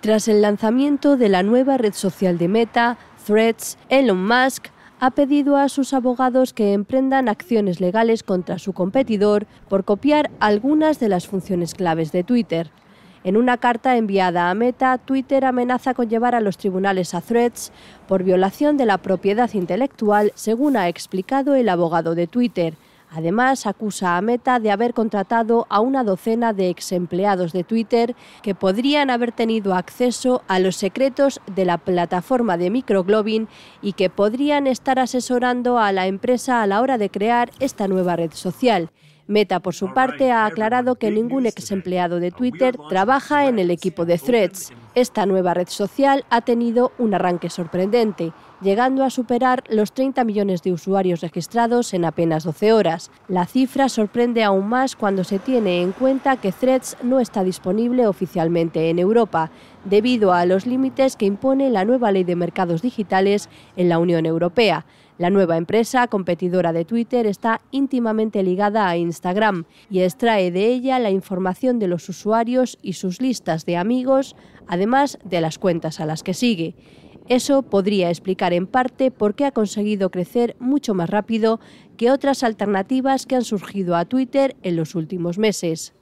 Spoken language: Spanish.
Tras el lanzamiento de la nueva red social de Meta, Threads, Elon Musk ha pedido a sus abogados que emprendan acciones legales contra su competidor por copiar algunas de las funciones claves de Twitter. En una carta enviada a Meta, Twitter amenaza con llevar a los tribunales a Threads por violación de la propiedad intelectual, según ha explicado el abogado de Twitter. Además, acusa a Meta de haber contratado a una docena de exempleados de Twitter que podrían haber tenido acceso a los secretos de la plataforma de microglobin y que podrían estar asesorando a la empresa a la hora de crear esta nueva red social. Meta, por su parte, ha aclarado que ningún ex empleado de Twitter trabaja en el equipo de Threads. Esta nueva red social ha tenido un arranque sorprendente llegando a superar los 30 millones de usuarios registrados en apenas 12 horas. La cifra sorprende aún más cuando se tiene en cuenta que Threads no está disponible oficialmente en Europa, debido a los límites que impone la nueva ley de mercados digitales en la Unión Europea. La nueva empresa, competidora de Twitter, está íntimamente ligada a Instagram y extrae de ella la información de los usuarios y sus listas de amigos, además de las cuentas a las que sigue. Eso podría explicar en parte por qué ha conseguido crecer mucho más rápido que otras alternativas que han surgido a Twitter en los últimos meses.